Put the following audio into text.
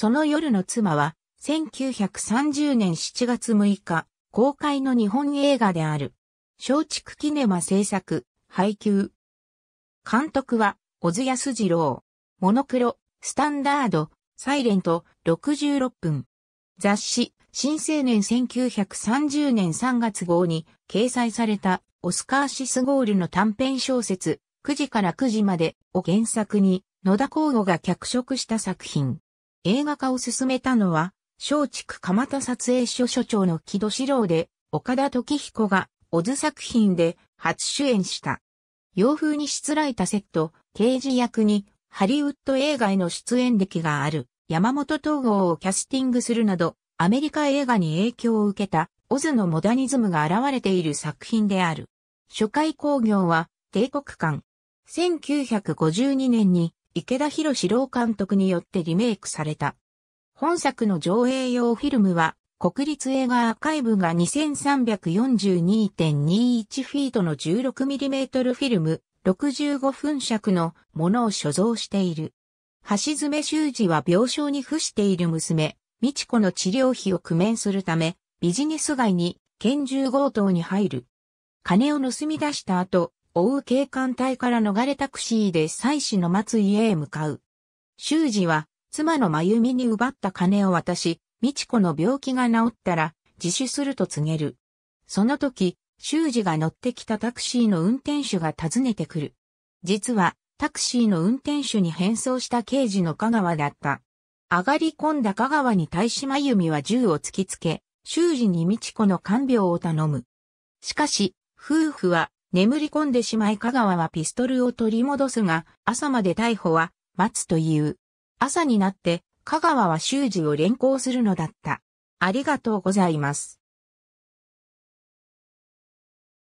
その夜の妻は、1930年7月6日、公開の日本映画である。松竹キネマ制作、配給。監督は、小津安二郎。モノクロ、スタンダード、サイレント、66分。雑誌、新青年1930年3月号に掲載されたオスカー・シスゴールの短編小説9時から9時までを原作に野田光吾が脚色した作品。映画化を進めたのは、松竹蒲田撮影所所長の木戸史郎で、岡田時彦が、小津作品で初主演した。洋風にしつらえたセット、刑事役に、ハリウッド映画への出演歴がある、山本東郷をキャスティングするなど、アメリカ映画に影響を受けた、オズのモダニズムが現れている作品である。初回興行は、帝国館。1952年に池田博史郎監督によってリメイクされた。本作の上映用フィルムは、国立映画アーカイブが2342.21フィートの 16mm フィルム65分尺のものを所蔵している。橋爪修二は病床に付している娘、美智子の治療費を工面するため、ビジネス街に拳銃強盗に入る。金を盗み出した後、追う警官隊から逃れタクシーで妻子の待つ家へ向かう。修二は、妻の真由美に奪った金を渡し、美智子の病気が治ったら、自首すると告げる。その時、修二が乗ってきたタクシーの運転手が訪ねてくる。実は、タクシーの運転手に変装した刑事の香川だった。上がり込んだ香川に対し真由美は銃を突きつけ、修二に美智子の看病を頼む。しかし、夫婦は眠り込んでしまい香川はピストルを取り戻すが、朝まで逮捕は待つという。朝になって、香川は修二を連行するのだった。ありがとうございます。